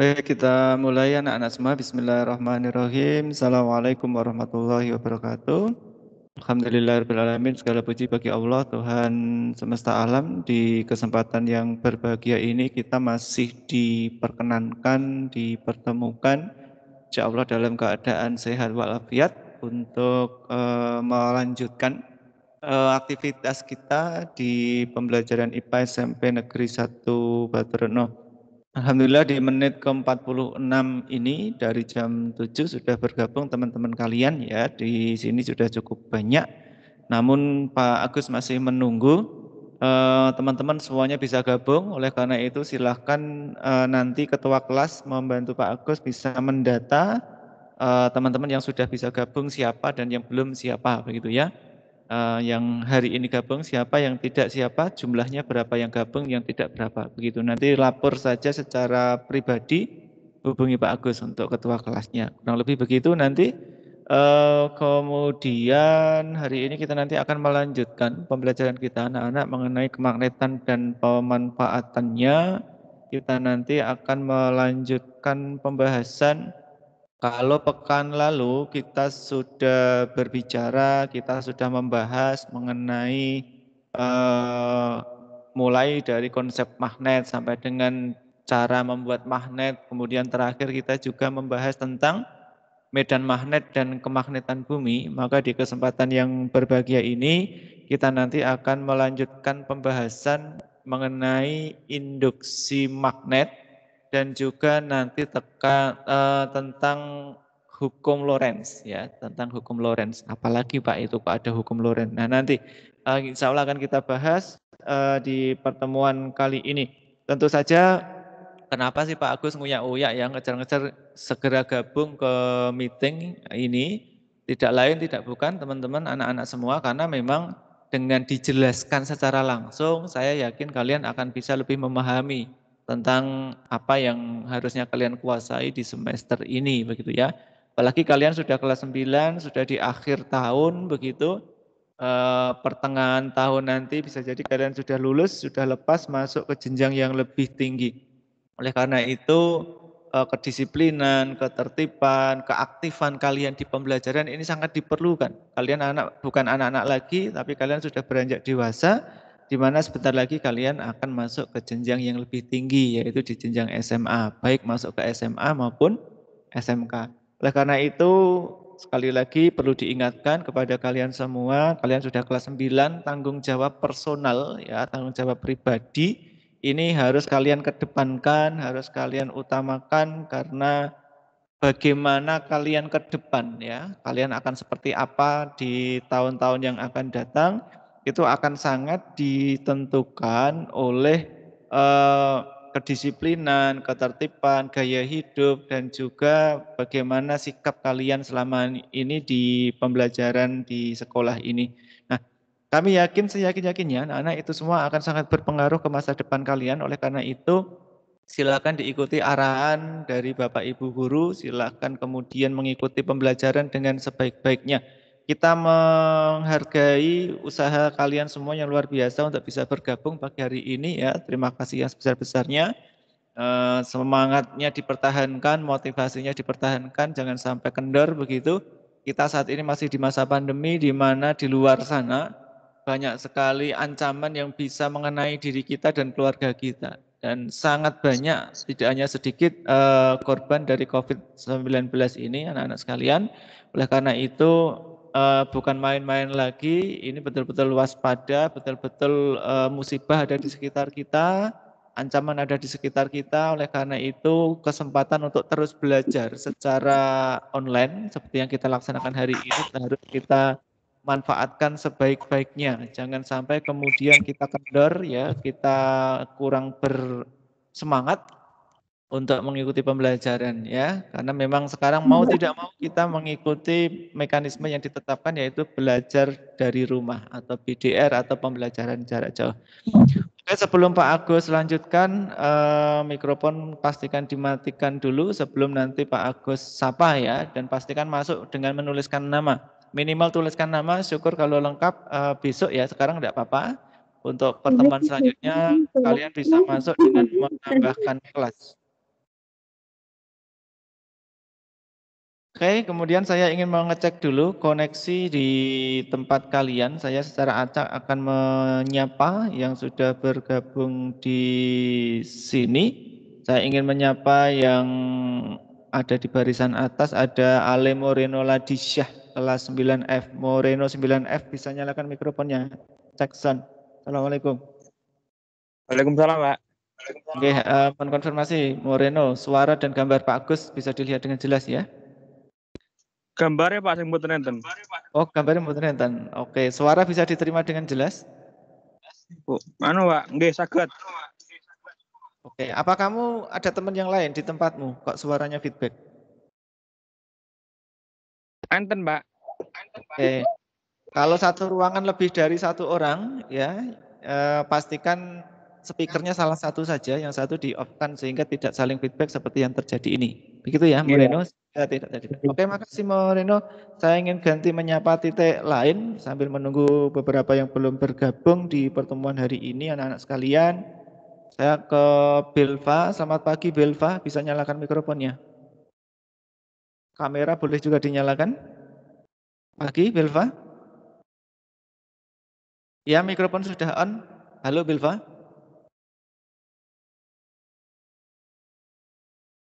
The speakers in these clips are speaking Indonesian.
Baik, kita mulai anak-anak semua. Bismillahirrahmanirrahim. Assalamualaikum warahmatullahi wabarakatuh. Alhamdulillahirrahmanirrahim. Segala puji bagi Allah, Tuhan semesta alam. Di kesempatan yang berbahagia ini kita masih diperkenankan, dipertemukan. Insya Allah dalam keadaan sehat walafiat untuk uh, melanjutkan uh, aktivitas kita di pembelajaran IPA SMP Negeri 1 Baturno. Alhamdulillah di menit ke-46 ini dari jam 7 sudah bergabung teman-teman kalian ya. Di sini sudah cukup banyak. Namun Pak Agus masih menunggu eh, teman-teman uh, semuanya bisa gabung. Oleh karena itu silahkan uh, nanti ketua kelas membantu Pak Agus bisa mendata eh, teman-teman uh, yang sudah bisa gabung siapa dan yang belum siapa begitu ya uh, yang hari ini gabung siapa yang tidak siapa jumlahnya berapa yang gabung yang tidak berapa begitu nanti lapor saja secara pribadi hubungi Pak Agus untuk ketua kelasnya kurang lebih begitu nanti uh, kemudian hari ini kita nanti akan melanjutkan pembelajaran kita anak-anak mengenai kemagnetan dan pemanfaatannya kita nanti akan melanjutkan pembahasan kalau pekan lalu kita sudah berbicara, kita sudah membahas mengenai uh, mulai dari konsep magnet sampai dengan cara membuat magnet. Kemudian terakhir kita juga membahas tentang medan magnet dan kemagnetan bumi. Maka di kesempatan yang berbahagia ini kita nanti akan melanjutkan pembahasan mengenai induksi magnet dan juga nanti teka, uh, tentang hukum Lorenz ya tentang hukum Lorenz apalagi Pak itu Pak ada hukum Lorenz nah nanti uh, insya Allah akan kita bahas uh, di pertemuan kali ini tentu saja kenapa sih Pak Agus nguyak uya yang ngejar-ngejar segera gabung ke meeting ini tidak lain tidak bukan teman-teman anak-anak semua karena memang dengan dijelaskan secara langsung saya yakin kalian akan bisa lebih memahami tentang apa yang harusnya kalian kuasai di semester ini begitu ya. Apalagi kalian sudah kelas 9, sudah di akhir tahun begitu. E, pertengahan tahun nanti bisa jadi kalian sudah lulus, sudah lepas masuk ke jenjang yang lebih tinggi. Oleh karena itu, e, kedisiplinan, ketertiban, keaktifan kalian di pembelajaran ini sangat diperlukan. Kalian anak bukan anak-anak lagi, tapi kalian sudah beranjak dewasa di mana sebentar lagi kalian akan masuk ke jenjang yang lebih tinggi, yaitu di jenjang SMA, baik masuk ke SMA maupun SMK. Oleh karena itu, sekali lagi perlu diingatkan kepada kalian semua, kalian sudah kelas 9, tanggung jawab personal, ya tanggung jawab pribadi, ini harus kalian kedepankan, harus kalian utamakan karena bagaimana kalian ke depan ya. Kalian akan seperti apa di tahun-tahun yang akan datang itu akan sangat ditentukan oleh eh, kedisiplinan, ketertiban, gaya hidup, dan juga bagaimana sikap kalian selama ini di pembelajaran di sekolah ini. Nah, kami yakin, saya yakin-yakinnya anak-anak itu semua akan sangat berpengaruh ke masa depan kalian. Oleh karena itu, silakan diikuti arahan dari Bapak Ibu Guru, silakan kemudian mengikuti pembelajaran dengan sebaik-baiknya kita menghargai usaha kalian semua yang luar biasa untuk bisa bergabung pagi hari ini ya. Terima kasih yang sebesar-besarnya. Eh, semangatnya dipertahankan, motivasinya dipertahankan, jangan sampai kendor begitu. Kita saat ini masih di masa pandemi di mana di luar sana banyak sekali ancaman yang bisa mengenai diri kita dan keluarga kita. Dan sangat banyak, tidak hanya sedikit eh, korban dari COVID-19 ini anak-anak sekalian. Oleh karena itu uh, bukan main-main lagi, ini betul-betul waspada, betul-betul uh, musibah ada di sekitar kita, ancaman ada di sekitar kita. Oleh karena itu, kesempatan untuk terus belajar secara online seperti yang kita laksanakan hari ini harus kita manfaatkan sebaik-baiknya. Jangan sampai kemudian kita kendor ya, kita kurang bersemangat untuk mengikuti pembelajaran ya karena memang sekarang mau iya. tidak mau kita mengikuti mekanisme yang ditetapkan yaitu belajar dari rumah atau BDR atau pembelajaran jarak jauh. Oke sebelum Pak Agus lanjutkan eh, mikrofon pastikan dimatikan dulu sebelum nanti Pak Agus sapa ya dan pastikan masuk dengan menuliskan nama minimal tuliskan nama syukur kalau lengkap eh, besok ya sekarang tidak apa-apa untuk pertemuan iya, iya, selanjutnya kalian bisa masuk dengan menambahkan kelas. Oke, kemudian saya ingin mengecek dulu koneksi di tempat kalian. Saya secara acak akan menyapa yang sudah bergabung di sini. Saya ingin menyapa yang ada di barisan atas, ada Ale Moreno Ladisyah, kelas 9F. Moreno 9F, bisa nyalakan mikrofonnya. Cek sound. Assalamualaikum. Waalaikumsalam, Pak. Oke, okay, uh, eh, konfirmasi Moreno, suara dan gambar Pak Agus bisa dilihat dengan jelas ya. Gambarnya Pak sing mboten enten. Oh, gambarnya mboten enten. Oke, suara bisa diterima dengan jelas? Bu, mana Pak, nggih saged. Oke, apa kamu ada teman yang lain di tempatmu kok suaranya feedback? Enten, Pak. Oke. Kalau satu ruangan lebih dari satu orang ya, eh, pastikan speakernya salah satu saja, yang satu di off kan sehingga tidak saling feedback seperti yang terjadi ini. Begitu ya, Moreno? Iya. Ya. Tidak, terjadi. Oke, Oke, makasih Moreno. Saya ingin ganti menyapa titik lain sambil menunggu beberapa yang belum bergabung di pertemuan hari ini, anak-anak sekalian. Saya ke Belva. Selamat pagi Belva. Bisa nyalakan mikrofonnya? Kamera boleh juga dinyalakan? Pagi Belva. Ya, mikrofon sudah on. Halo Belva.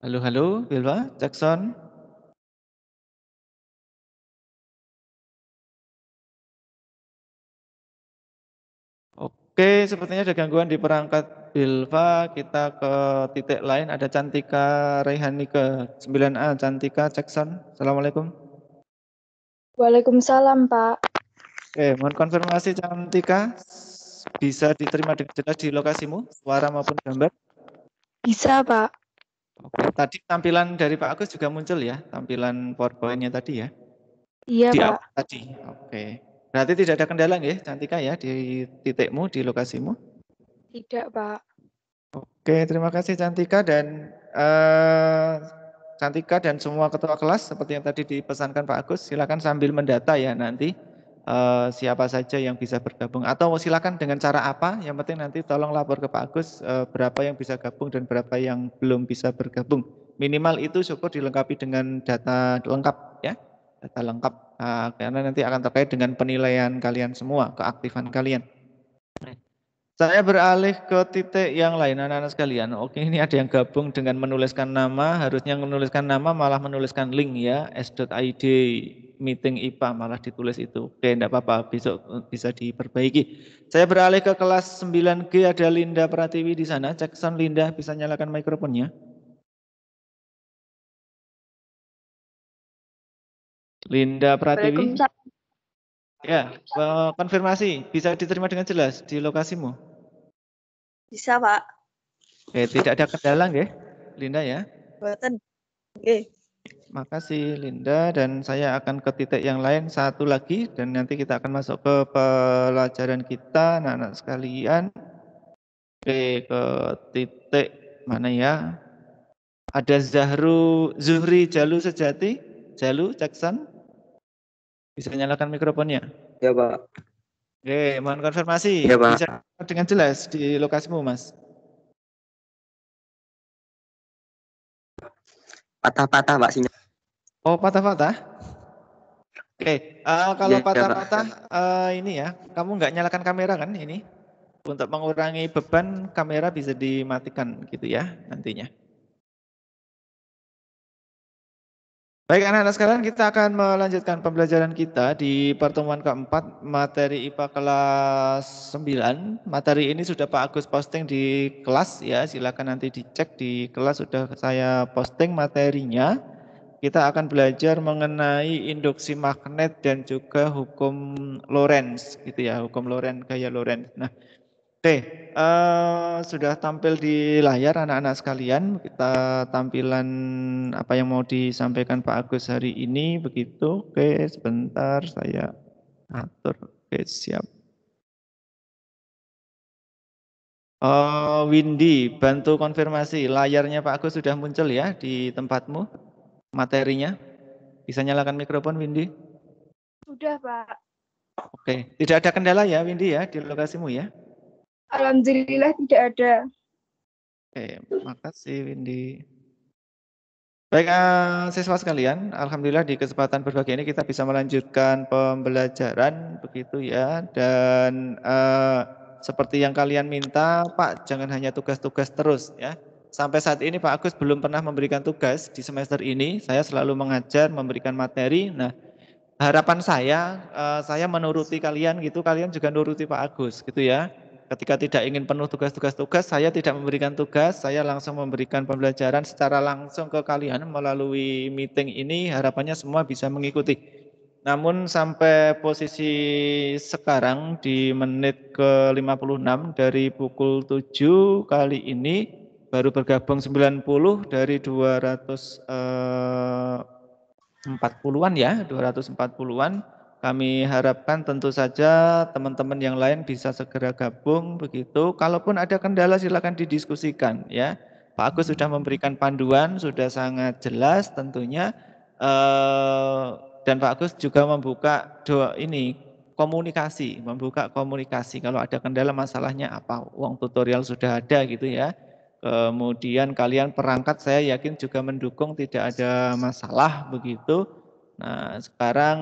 Halo, halo, Bilva Jackson. Oke, sepertinya ada gangguan di perangkat Bilva. Kita ke titik lain. Ada Cantika Rehani ke 9A. Cantika Jackson, Assalamualaikum. Waalaikumsalam, Pak. Oke, mohon konfirmasi Cantika. Bisa diterima dengan jelas di lokasimu, suara maupun gambar? Bisa, Pak. Oke, tadi tampilan dari Pak Agus juga muncul ya, tampilan PowerPoint-nya tadi ya? Iya, di Pak. Tadi. Oke. Berarti tidak ada kendala ya, Cantika ya di titikmu, di lokasimu? Tidak, Pak. Oke, terima kasih Cantika dan uh, Cantika dan semua ketua kelas seperti yang tadi dipesankan Pak Agus, silakan sambil mendata ya nanti. Eh, siapa saja yang bisa bergabung atau silakan dengan cara apa yang penting nanti tolong lapor ke Pak Agus eh, berapa yang bisa gabung dan berapa yang belum bisa bergabung minimal itu syukur dilengkapi dengan data lengkap ya data lengkap ah, karena nanti akan terkait dengan penilaian kalian semua keaktifan kalian saya beralih ke titik yang lain anak-anak sekalian. Oke, ini ada yang gabung dengan menuliskan nama, harusnya menuliskan nama malah menuliskan link ya, s.id meeting IPA malah ditulis itu. Oke, enggak apa-apa, besok eh, bisa diperbaiki. Saya beralih ke kelas 9G ada Linda Pratiwi di sana. Cek sound Linda, bisa nyalakan mikrofonnya. Linda Pratiwi. Ya, eh, konfirmasi bisa diterima dengan jelas di lokasimu. Bisa, Pak. Oke, tidak ada kendala nggih, Linda ya? Betul. Oke. Makasih Linda dan saya akan ke titik yang lain satu lagi dan nanti kita akan masuk ke pelajaran kita anak-anak sekalian. Oke, ke titik mana ya? Ada Zahru Zuhri Jalu Sejati. Jalu Jackson. Bisa nyalakan mikrofonnya? Ya, Pak. Oke, mohon konfirmasi. Ya, Pak. Bisa dengan jelas di lokasimu, Mas. patah-patah Pak sinyal. Oh patah-patah? Oke, okay. uh, eh, kalau iya, iya, patah-patah uh, ini ya, kamu nggak nyalakan kamera kan ini? Untuk mengurangi beban kamera bisa dimatikan gitu ya nantinya. Baik anak-anak sekalian, kita akan melanjutkan pembelajaran kita di pertemuan keempat materi IPA kelas 9. Materi ini sudah Pak Agus posting di kelas ya, silakan nanti dicek di kelas sudah saya posting materinya kita akan belajar mengenai induksi magnet dan juga hukum Lorentz gitu ya hukum Lorentz gaya Lorentz nah oke uh, sudah tampil di layar anak-anak sekalian kita tampilan apa yang mau disampaikan Pak Agus hari ini begitu oke sebentar saya atur oke siap Uh, Windy, bantu konfirmasi layarnya Pak Agus sudah muncul ya di tempatmu materinya? Bisa nyalakan mikrofon, Windy? Sudah, Pak. Oke, tidak ada kendala ya, Windy ya, di lokasimu ya? Alhamdulillah tidak ada. Oke, makasih Windy. Baik, uh, siswa sekalian, alhamdulillah di kesempatan berbagi ini kita bisa melanjutkan pembelajaran begitu ya dan uh, seperti yang kalian minta, Pak, jangan hanya tugas-tugas terus ya sampai saat ini Pak Agus belum pernah memberikan tugas di semester ini. Saya selalu mengajar, memberikan materi. Nah, harapan saya, eh, saya menuruti kalian gitu, kalian juga nuruti Pak Agus gitu ya. Ketika tidak ingin penuh tugas-tugas-tugas, saya tidak memberikan tugas, saya langsung memberikan pembelajaran secara langsung ke kalian melalui meeting ini. Harapannya semua bisa mengikuti. Namun sampai posisi sekarang di menit ke-56 dari pukul 7 kali ini baru bergabung 90 dari 240-an eh, ya, 240-an. Kami harapkan tentu saja teman-teman yang lain bisa segera gabung begitu. Kalaupun ada kendala silakan didiskusikan ya. Pak Agus sudah memberikan panduan, sudah sangat jelas tentunya. Eh, dan Pak Agus juga membuka doa ini komunikasi, membuka komunikasi. Kalau ada kendala masalahnya apa? Uang tutorial sudah ada gitu ya. Kemudian kalian perangkat saya yakin juga mendukung tidak ada masalah begitu. Nah, sekarang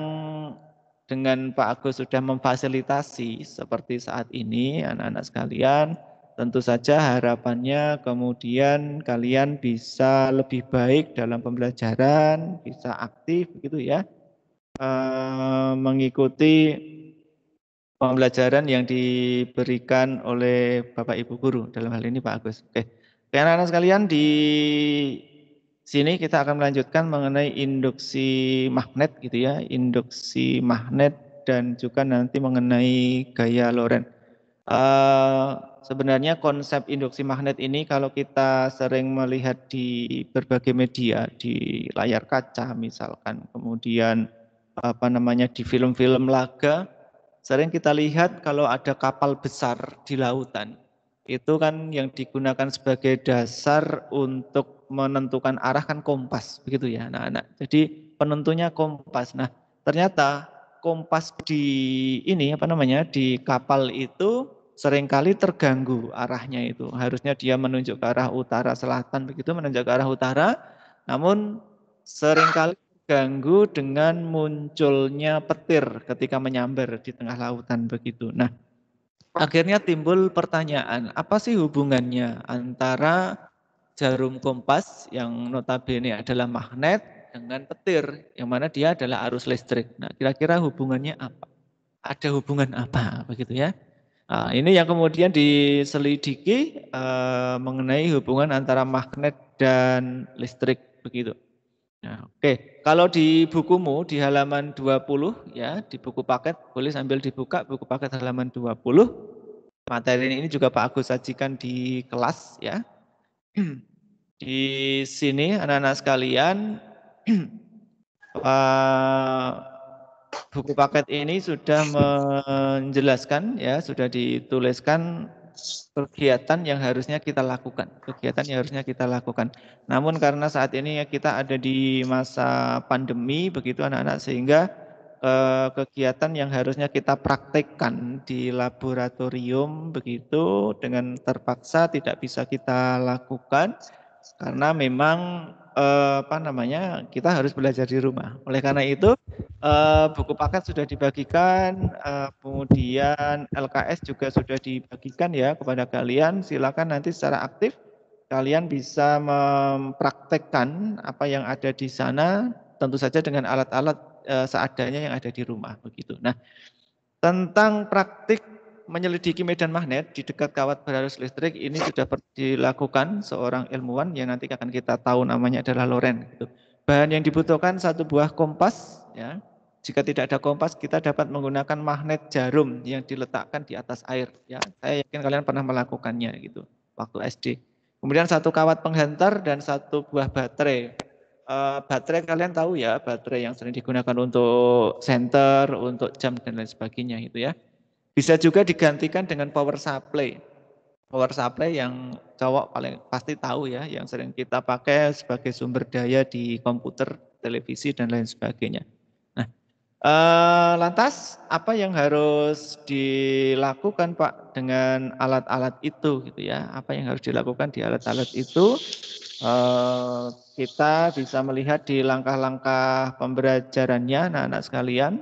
dengan Pak Agus sudah memfasilitasi seperti saat ini anak-anak sekalian, tentu saja harapannya kemudian kalian bisa lebih baik dalam pembelajaran, bisa aktif begitu ya. Eh, mengikuti pembelajaran yang diberikan oleh Bapak Ibu guru dalam hal ini Pak Agus. Oke. Oke anak-anak sekalian di sini kita akan melanjutkan mengenai induksi magnet gitu ya, induksi magnet dan juga nanti mengenai gaya Lorentz. Uh, eh, sebenarnya konsep induksi magnet ini kalau kita sering melihat di berbagai media, di layar kaca misalkan, kemudian apa namanya di film-film laga, sering kita lihat kalau ada kapal besar di lautan itu kan yang digunakan sebagai dasar untuk menentukan arah kan kompas begitu ya anak-anak. Jadi penentunya kompas. Nah, ternyata kompas di ini apa namanya di kapal itu seringkali terganggu arahnya itu. Harusnya dia menunjuk ke arah utara selatan begitu menunjuk ke arah utara, namun seringkali ganggu dengan munculnya petir ketika menyambar di tengah lautan begitu. Nah, akhirnya timbul pertanyaan, apa sih hubungannya antara jarum kompas yang notabene adalah magnet dengan petir, yang mana dia adalah arus listrik. Nah, kira-kira hubungannya apa? Ada hubungan apa, begitu ya? Nah, ini yang kemudian diselidiki eh, mengenai hubungan antara magnet dan listrik, begitu. Nah, oke, kalau di bukumu di halaman 20 ya, di buku paket boleh sambil dibuka buku paket halaman 20. Materi ini juga Pak Agus sajikan di kelas ya. Di sini anak-anak sekalian eh, buku paket ini sudah menjelaskan ya, sudah dituliskan kegiatan yang harusnya kita lakukan, kegiatan yang harusnya kita lakukan. Namun karena saat ini ya kita ada di masa pandemi begitu anak-anak sehingga eh, kegiatan yang harusnya kita praktekkan di laboratorium begitu dengan terpaksa tidak bisa kita lakukan karena memang Eh, apa namanya kita harus belajar di rumah. Oleh karena itu eh, buku paket sudah dibagikan, eh, kemudian LKS juga sudah dibagikan ya kepada kalian. Silakan nanti secara aktif kalian bisa mempraktekkan apa yang ada di sana, tentu saja dengan alat-alat seadanya yang ada di rumah begitu. Nah tentang praktik menyelidiki medan magnet di dekat kawat berarus listrik ini sudah dilakukan seorang ilmuwan yang nanti akan kita tahu namanya adalah Loren. Gitu. Bahan yang dibutuhkan satu buah kompas. Ya. Jika tidak ada kompas, kita dapat menggunakan magnet jarum yang diletakkan di atas air. Ya. Saya yakin kalian pernah melakukannya gitu waktu SD. Kemudian satu kawat penghantar dan satu buah baterai. Eh, baterai kalian tahu ya, baterai yang sering digunakan untuk senter, untuk jam dan lain sebagainya itu ya. Bisa juga digantikan dengan power supply. Power supply yang cowok paling pasti tahu ya, yang sering kita pakai sebagai sumber daya di komputer, televisi dan lain sebagainya. Nah, eh, lantas apa yang harus dilakukan Pak dengan alat-alat itu gitu ya? Apa yang harus dilakukan di alat-alat itu? Eh, kita bisa melihat di langkah-langkah pembelajarannya anak-anak sekalian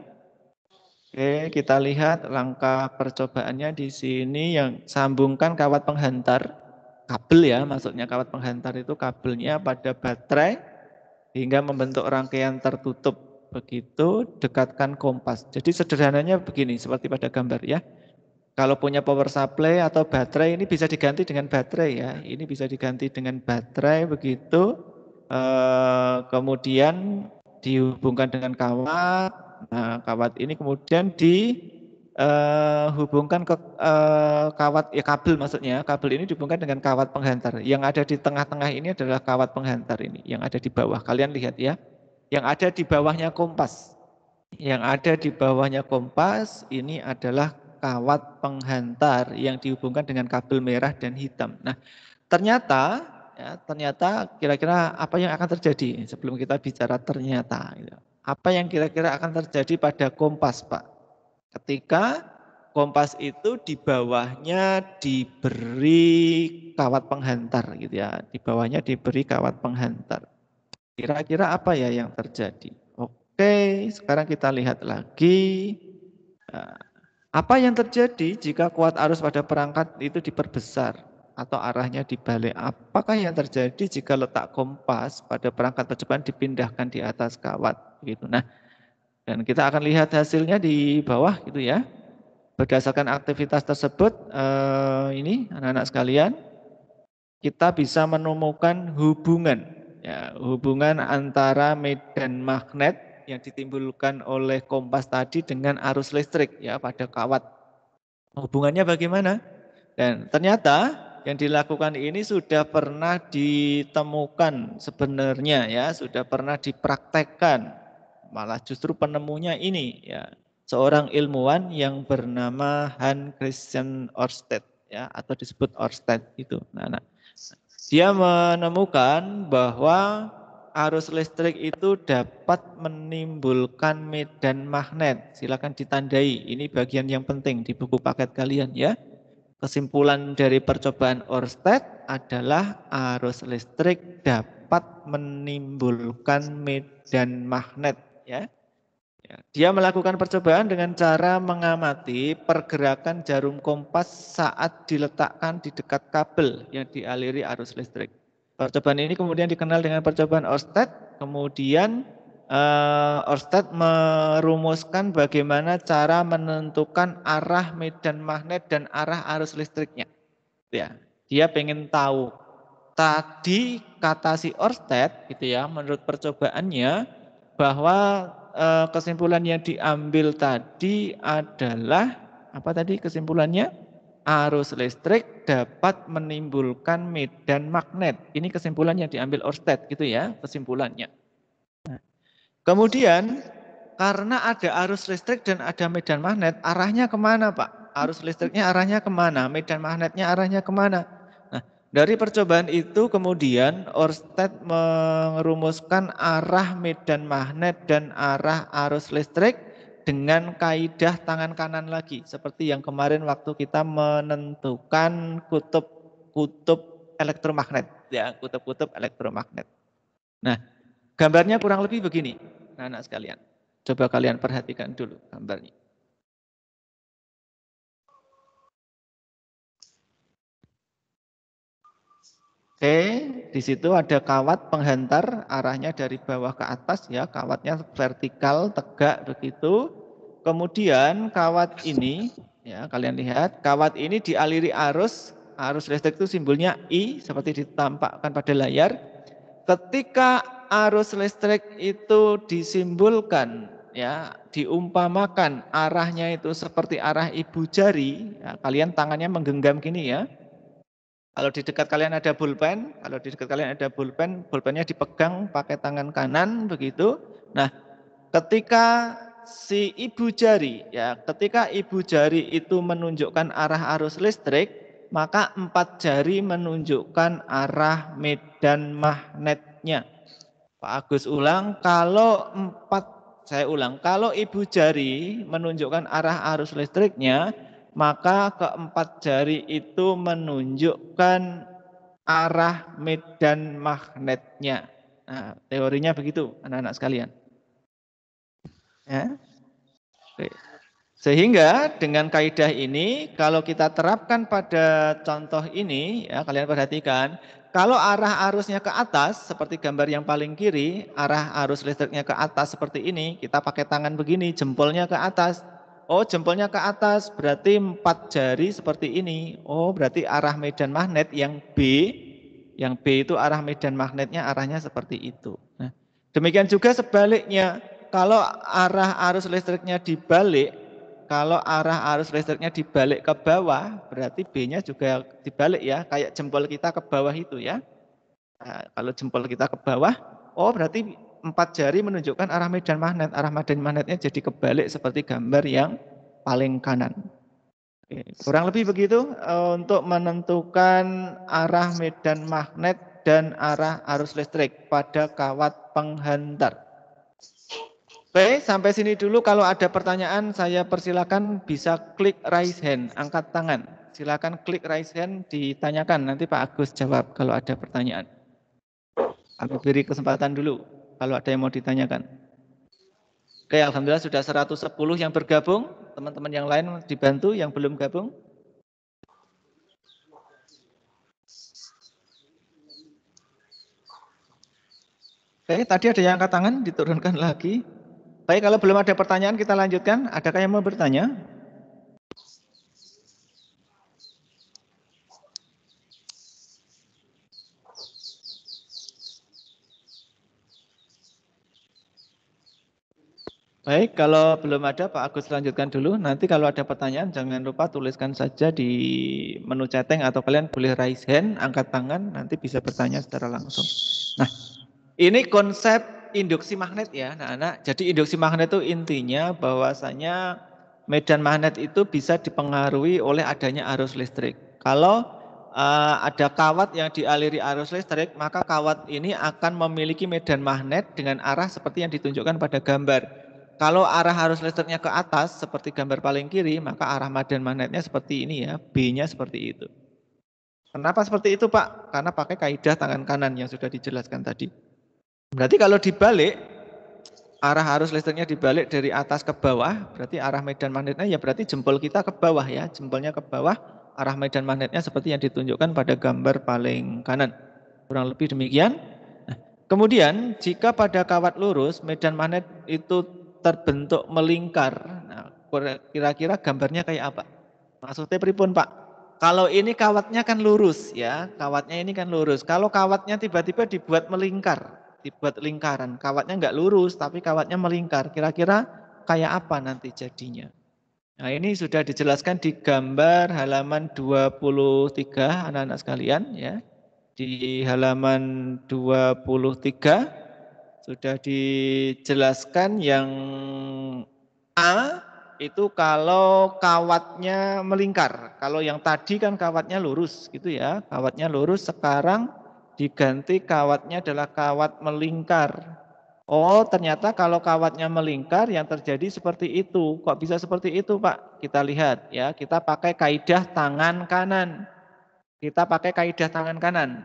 Oke, kita lihat langkah percobaannya di sini yang sambungkan kawat penghantar kabel ya, maksudnya kawat penghantar itu kabelnya pada baterai hingga membentuk rangkaian tertutup. Begitu dekatkan kompas. Jadi sederhananya begini seperti pada gambar ya. Kalau punya power supply atau baterai ini bisa diganti dengan baterai ya. Ini bisa diganti dengan baterai begitu. Eh, kemudian dihubungkan dengan kawat Nah, kawat ini kemudian dihubungkan eh, ke eh, kawat ya kabel maksudnya. Kabel ini dihubungkan dengan kawat penghantar. Yang ada di tengah-tengah ini adalah kawat penghantar ini yang ada di bawah. Kalian lihat ya. Yang ada di bawahnya kompas. Yang ada di bawahnya kompas ini adalah kawat penghantar yang dihubungkan dengan kabel merah dan hitam. Nah, ternyata ya, ternyata kira-kira apa yang akan terjadi sebelum kita bicara ternyata. Gitu. Apa yang kira-kira akan terjadi pada kompas Pak? Ketika kompas itu di bawahnya diberi kawat penghantar gitu ya. Di bawahnya diberi kawat penghantar. Kira-kira apa ya yang terjadi? Oke, sekarang kita lihat lagi. Nah, apa yang terjadi jika kuat arus pada perangkat itu diperbesar? atau arahnya dibalik. Apakah yang terjadi jika letak kompas pada perangkat percobaan dipindahkan di atas kawat? Gitu. Nah, dan kita akan lihat hasilnya di bawah gitu ya. Berdasarkan aktivitas tersebut, eh, ini anak-anak sekalian, kita bisa menemukan hubungan, ya, hubungan antara medan magnet yang ditimbulkan oleh kompas tadi dengan arus listrik ya pada kawat. Hubungannya bagaimana? Dan ternyata yang dilakukan ini sudah pernah ditemukan sebenarnya ya, sudah pernah dipraktekkan. Malah justru penemunya ini ya, seorang ilmuwan yang bernama Han Christian Orsted ya atau disebut Orsted itu. Nah, nah. Dia menemukan bahwa arus listrik itu dapat menimbulkan medan magnet. Silakan ditandai. Ini bagian yang penting di buku paket kalian ya. Kesimpulan dari percobaan Oersted adalah arus listrik dapat menimbulkan medan magnet. Ya. ya. Dia melakukan percobaan dengan cara mengamati pergerakan jarum kompas saat diletakkan di dekat kabel yang dialiri arus listrik. Percobaan ini kemudian dikenal dengan percobaan Oersted, kemudian uh, eh, Orsted merumuskan bagaimana cara menentukan arah medan magnet dan arah arus listriknya. Ya, dia pengen tahu tadi kata si Orsted gitu ya, menurut percobaannya bahwa uh, kesimpulan yang diambil tadi adalah apa tadi kesimpulannya? Arus listrik dapat menimbulkan medan magnet. Ini kesimpulan yang diambil Orsted gitu ya, kesimpulannya. Kemudian karena ada arus listrik dan ada medan magnet, arahnya kemana Pak? Arus listriknya arahnya kemana? Medan magnetnya arahnya kemana? Nah, dari percobaan itu kemudian Orsted merumuskan arah medan magnet dan arah arus listrik dengan kaidah tangan kanan lagi. Seperti yang kemarin waktu kita menentukan kutub-kutub elektromagnet. Ya, kutub-kutub elektromagnet. Nah, gambarnya kurang lebih begini anak-anak sekalian. Coba kalian perhatikan dulu gambarnya. Oke, di situ ada kawat penghantar arahnya dari bawah ke atas ya, kawatnya vertikal, tegak begitu. Kemudian kawat ini ya, kalian lihat, kawat ini dialiri arus, arus listrik itu simbolnya I seperti ditampakkan pada layar. Ketika arus listrik itu disimbolkan ya diumpamakan arahnya itu seperti arah ibu jari ya, kalian tangannya menggenggam gini ya kalau di dekat kalian ada bulpen kalau di dekat kalian ada bulpen bulpennya dipegang pakai tangan kanan begitu nah ketika si ibu jari ya ketika ibu jari itu menunjukkan arah arus listrik maka empat jari menunjukkan arah medan magnetnya Pak Agus ulang, kalau empat saya ulang, kalau ibu jari menunjukkan arah arus listriknya, maka keempat jari itu menunjukkan arah medan magnetnya. Nah, teorinya begitu, anak-anak sekalian. Ya. Oke. Sehingga dengan kaidah ini, kalau kita terapkan pada contoh ini, ya kalian perhatikan, kalau arah arusnya ke atas, seperti gambar yang paling kiri, arah arus listriknya ke atas seperti ini, kita pakai tangan begini, jempolnya ke atas. Oh, jempolnya ke atas, berarti empat jari seperti ini. Oh, berarti arah medan magnet yang B, yang B itu arah medan magnetnya arahnya seperti itu. Nah, demikian juga sebaliknya, kalau arah arus listriknya dibalik, kalau arah arus listriknya dibalik ke bawah, berarti B-nya juga dibalik ya, kayak jempol kita ke bawah itu ya. Nah, kalau jempol kita ke bawah, oh berarti empat jari menunjukkan arah medan magnet. Arah medan magnetnya jadi kebalik seperti gambar yang paling kanan. Oke, kurang lebih begitu e, untuk menentukan arah medan magnet dan arah arus listrik pada kawat penghantar. Baik, sampai sini dulu. Kalau ada pertanyaan, saya persilakan bisa klik raise hand, angkat tangan. Silakan klik raise hand, ditanyakan. Nanti Pak Agus jawab kalau ada pertanyaan. Aku beri kesempatan dulu kalau ada yang mau ditanyakan. Oke, Alhamdulillah sudah 110 yang bergabung. Teman-teman yang lain dibantu, yang belum gabung. Oke, tadi ada yang angkat tangan, diturunkan lagi. Baik, kalau belum ada pertanyaan kita lanjutkan. Adakah yang mau bertanya? Baik, kalau belum ada Pak Agus lanjutkan dulu. Nanti kalau ada pertanyaan jangan lupa tuliskan saja di menu chatting atau kalian boleh raise hand, angkat tangan, nanti bisa bertanya secara langsung. Nah, ini konsep induksi magnet ya anak-anak. Jadi induksi magnet itu intinya bahwasanya medan magnet itu bisa dipengaruhi oleh adanya arus listrik. Kalau uh, ada kawat yang dialiri arus listrik, maka kawat ini akan memiliki medan magnet dengan arah seperti yang ditunjukkan pada gambar. Kalau arah arus listriknya ke atas seperti gambar paling kiri, maka arah medan magnetnya seperti ini ya, B-nya seperti itu. Kenapa seperti itu Pak? Karena pakai kaidah tangan kanan yang sudah dijelaskan tadi. Berarti kalau dibalik, arah arus listriknya dibalik dari atas ke bawah, berarti arah medan magnetnya ya berarti jempol kita ke bawah ya, jempolnya ke bawah, arah medan magnetnya seperti yang ditunjukkan pada gambar paling kanan. Kurang lebih demikian. Nah, kemudian jika pada kawat lurus medan magnet itu terbentuk melingkar, nah, kira kira-kira gambarnya kayak apa? Maksudnya pripun Pak? Kalau ini kawatnya kan lurus ya, kawatnya ini kan lurus. Kalau kawatnya tiba-tiba dibuat melingkar, dibuat lingkaran. Kawatnya nggak lurus, tapi kawatnya melingkar. Kira-kira kayak apa nanti jadinya? Nah ini sudah dijelaskan di gambar halaman 23 anak-anak sekalian ya. Di halaman 23 sudah dijelaskan yang A itu kalau kawatnya melingkar. Kalau yang tadi kan kawatnya lurus gitu ya. Kawatnya lurus sekarang diganti kawatnya adalah kawat melingkar. Oh, ternyata kalau kawatnya melingkar yang terjadi seperti itu. Kok bisa seperti itu, Pak? Kita lihat ya, kita pakai kaidah tangan kanan. Kita pakai kaidah tangan kanan.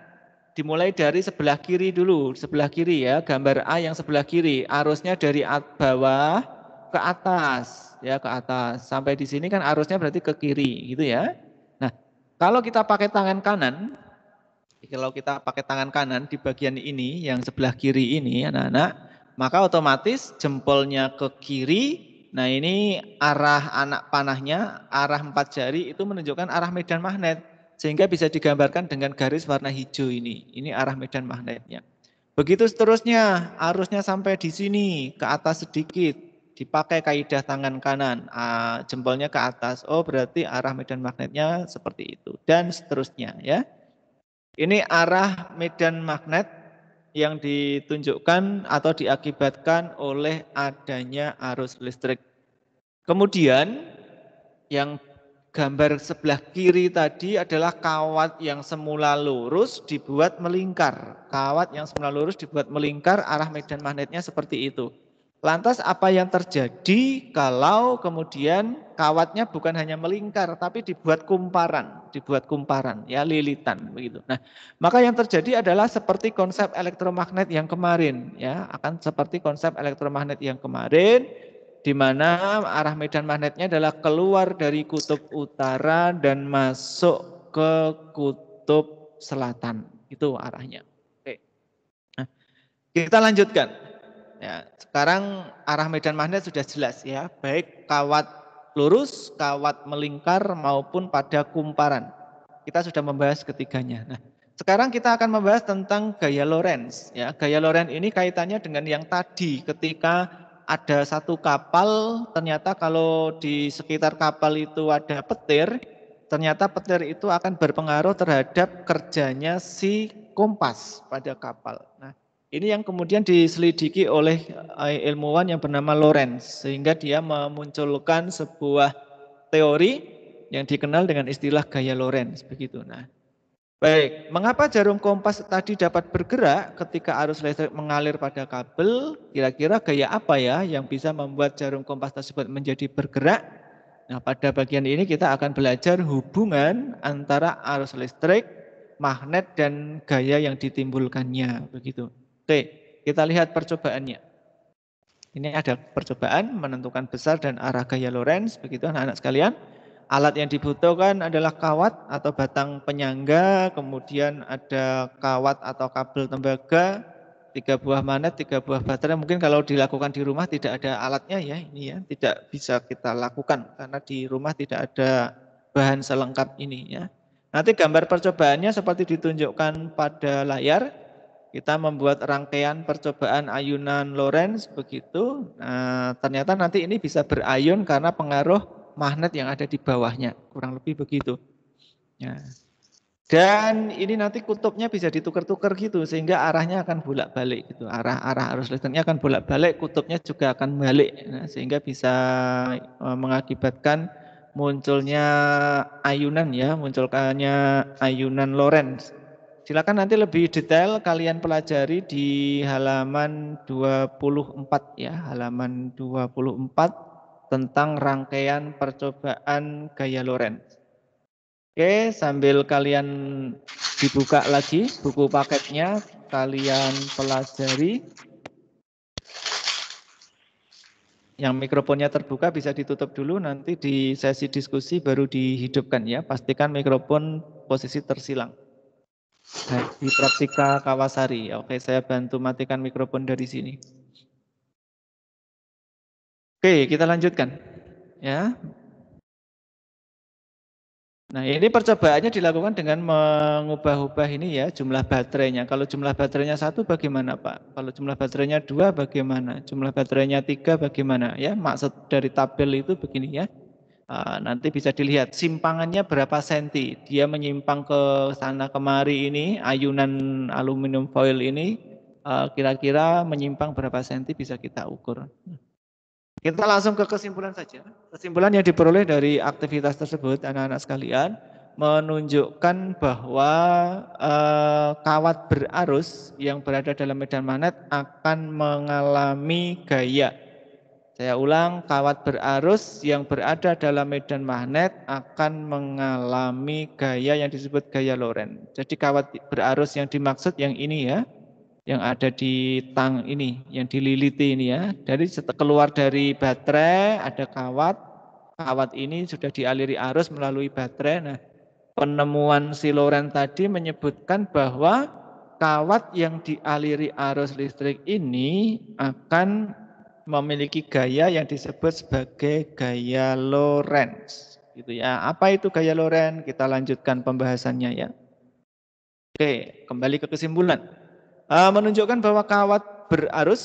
Dimulai dari sebelah kiri dulu, sebelah kiri ya, gambar A yang sebelah kiri. Arusnya dari bawah ke atas, ya ke atas. Sampai di sini kan arusnya berarti ke kiri gitu ya. Nah, kalau kita pakai tangan kanan, kalau kita pakai tangan kanan di bagian ini yang sebelah kiri ini anak-anak, maka otomatis jempolnya ke kiri. Nah, ini arah anak panahnya, arah empat jari itu menunjukkan arah medan magnet sehingga bisa digambarkan dengan garis warna hijau ini. Ini arah medan magnetnya. Begitu seterusnya, arusnya sampai di sini, ke atas sedikit, dipakai kaidah tangan kanan, ah, jempolnya ke atas. Oh, berarti arah medan magnetnya seperti itu dan seterusnya ya. Ini arah medan magnet yang ditunjukkan atau diakibatkan oleh adanya arus listrik. Kemudian yang gambar sebelah kiri tadi adalah kawat yang semula lurus dibuat melingkar. Kawat yang semula lurus dibuat melingkar, arah medan magnetnya seperti itu. Lantas apa yang terjadi kalau kemudian kawatnya bukan hanya melingkar tapi dibuat kumparan, dibuat kumparan ya lilitan begitu. Nah, maka yang terjadi adalah seperti konsep elektromagnet yang kemarin ya, akan seperti konsep elektromagnet yang kemarin di mana arah medan magnetnya adalah keluar dari kutub utara dan masuk ke kutub selatan. Itu arahnya. Oke. Nah, kita lanjutkan. Ya, sekarang arah medan magnet sudah jelas ya, baik kawat lurus, kawat melingkar maupun pada kumparan. Kita sudah membahas ketiganya. Nah, sekarang kita akan membahas tentang gaya Lorentz. Ya, gaya Lorentz ini kaitannya dengan yang tadi ketika ada satu kapal, ternyata kalau di sekitar kapal itu ada petir, ternyata petir itu akan berpengaruh terhadap kerjanya si kompas pada kapal. Nah, ini yang kemudian diselidiki oleh eh, ilmuwan yang bernama Lorenz sehingga dia memunculkan sebuah teori yang dikenal dengan istilah gaya Lorenz begitu. Nah, baik, mengapa jarum kompas tadi dapat bergerak ketika arus listrik mengalir pada kabel? Kira-kira gaya apa ya yang bisa membuat jarum kompas tersebut menjadi bergerak? Nah, pada bagian ini kita akan belajar hubungan antara arus listrik, magnet dan gaya yang ditimbulkannya begitu. Oke, kita lihat percobaannya. Ini ada percobaan menentukan besar dan arah gaya Lorentz, begitu anak-anak sekalian. Alat yang dibutuhkan adalah kawat atau batang penyangga, kemudian ada kawat atau kabel tembaga, tiga buah magnet, tiga buah baterai. Mungkin kalau dilakukan di rumah tidak ada alatnya ya, ini ya tidak bisa kita lakukan karena di rumah tidak ada bahan selengkap ini ya. Nanti gambar percobaannya seperti ditunjukkan pada layar kita membuat rangkaian percobaan ayunan Lorentz begitu. Nah, ternyata nanti ini bisa berayun karena pengaruh magnet yang ada di bawahnya, kurang lebih begitu. Ya. Dan ini nanti kutubnya bisa ditukar-tukar gitu sehingga arahnya akan bolak-balik gitu. Arah arah arus listriknya akan bolak-balik, kutubnya juga akan balik nah, sehingga bisa e, mengakibatkan munculnya ayunan ya, munculkannya ayunan Lorentz. Silakan nanti lebih detail kalian pelajari di halaman 24 ya, halaman 24 tentang rangkaian percobaan gaya Lorentz. Oke, sambil kalian dibuka lagi buku paketnya, kalian pelajari. Yang mikrofonnya terbuka bisa ditutup dulu, nanti di sesi diskusi baru dihidupkan ya. Pastikan mikrofon posisi tersilang. Baik, Hipraktika Kawasari. Oke, saya bantu matikan mikrofon dari sini. Oke, kita lanjutkan. Ya. Nah, ini percobaannya dilakukan dengan mengubah-ubah ini ya jumlah baterainya. Kalau jumlah baterainya satu bagaimana Pak? Kalau jumlah baterainya dua bagaimana? Jumlah baterainya tiga bagaimana? Ya, maksud dari tabel itu begini ya. Ah, nanti bisa dilihat simpangannya berapa senti. Dia menyimpang ke sana kemari ini, ayunan aluminium foil ini ah, kira-kira menyimpang berapa senti bisa kita ukur. Kita langsung ke kesimpulan saja. Kesimpulan yang diperoleh dari aktivitas tersebut anak-anak sekalian menunjukkan bahwa ah, kawat berarus yang berada dalam medan magnet akan mengalami gaya saya ulang, kawat berarus yang berada dalam medan magnet akan mengalami gaya yang disebut gaya Loren. Jadi kawat berarus yang dimaksud yang ini ya, yang ada di tang ini, yang dililiti ini ya. Dari keluar dari baterai ada kawat, kawat ini sudah dialiri arus melalui baterai. Nah, penemuan si Lorentz tadi menyebutkan bahwa kawat yang dialiri arus listrik ini akan memiliki gaya yang disebut sebagai gaya Lorentz gitu ya. Apa itu gaya Lorentz? Kita lanjutkan pembahasannya ya. Oke, kembali ke kesimpulan. Eh, menunjukkan bahwa kawat berarus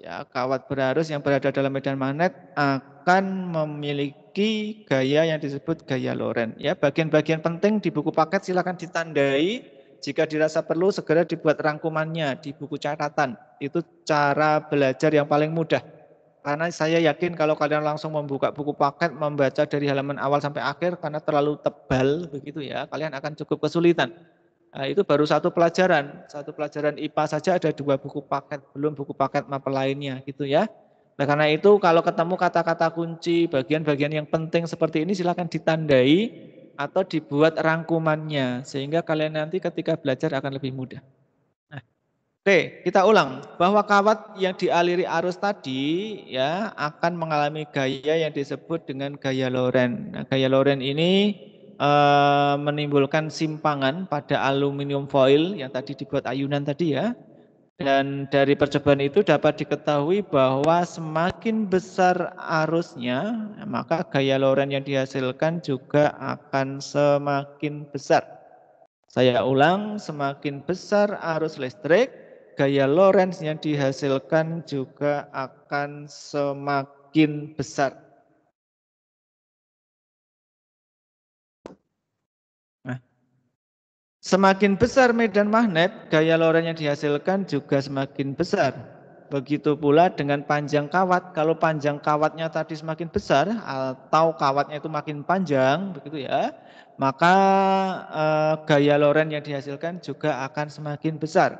ya kawat berarus yang berada dalam medan magnet akan memiliki gaya yang disebut gaya Lorentz ya. Bagian-bagian penting di buku paket silakan ditandai jika dirasa perlu, segera dibuat rangkumannya di buku catatan. Itu cara belajar yang paling mudah. Karena saya yakin kalau kalian langsung membuka buku paket, membaca dari halaman awal sampai akhir, karena terlalu tebal begitu ya, kalian akan cukup kesulitan. Nah, itu baru satu pelajaran. Satu pelajaran IPA saja ada dua buku paket, belum buku paket mapel lainnya gitu ya. Nah, karena itu kalau ketemu kata-kata kunci, bagian-bagian yang penting seperti ini silahkan ditandai atau dibuat rangkumannya sehingga kalian nanti ketika belajar akan lebih mudah. Nah, oke, kita ulang bahwa kawat yang dialiri arus tadi ya akan mengalami gaya yang disebut dengan gaya Lorentz. Nah, gaya Lorentz ini e, menimbulkan simpangan pada aluminium foil yang tadi dibuat ayunan tadi ya. Dan dari percobaan itu dapat diketahui bahwa semakin besar arusnya, maka gaya loren yang dihasilkan juga akan semakin besar. Saya ulang, semakin besar arus listrik, gaya Lorentz yang dihasilkan juga akan semakin besar. Semakin besar medan magnet, gaya loren yang dihasilkan juga semakin besar. Begitu pula dengan panjang kawat. Kalau panjang kawatnya tadi semakin besar atau kawatnya itu makin panjang, begitu ya, maka eh, gaya loren yang dihasilkan juga akan semakin besar.